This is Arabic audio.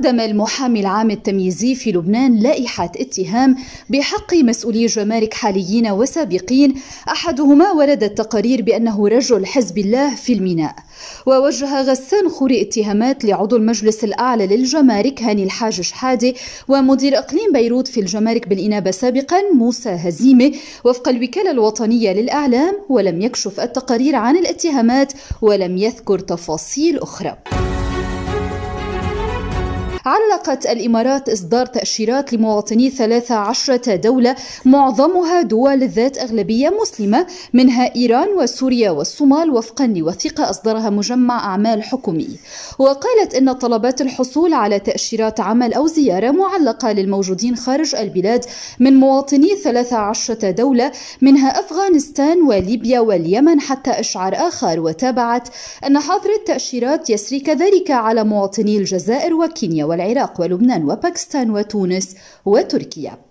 قدم المحامي العام التمييزي في لبنان لائحة اتهام بحق مسؤولي جمارك حاليين وسابقين أحدهما ورد التقارير بأنه رجل حزب الله في الميناء ووجه غسان خوري اتهامات لعضو المجلس الأعلى للجمارك هاني الحاج شحادة ومدير أقليم بيروت في الجمارك بالإنابة سابقا موسى هزيمة وفق الوكالة الوطنية للإعلام ولم يكشف التقارير عن الاتهامات ولم يذكر تفاصيل أخرى علقت الإمارات إصدار تأشيرات لمواطني 13 دولة معظمها دول ذات أغلبية مسلمة منها إيران وسوريا والصومال وفقا لوثيقة أصدرها مجمع أعمال حكومي وقالت إن طلبات الحصول على تأشيرات عمل أو زيارة معلقة للموجودين خارج البلاد من مواطني 13 دولة منها أفغانستان وليبيا واليمن حتى إشعار آخر وتابعت أن حظر التأشيرات يسري كذلك على مواطني الجزائر وكينيا والعراق ولبنان وباكستان وتونس وتركيا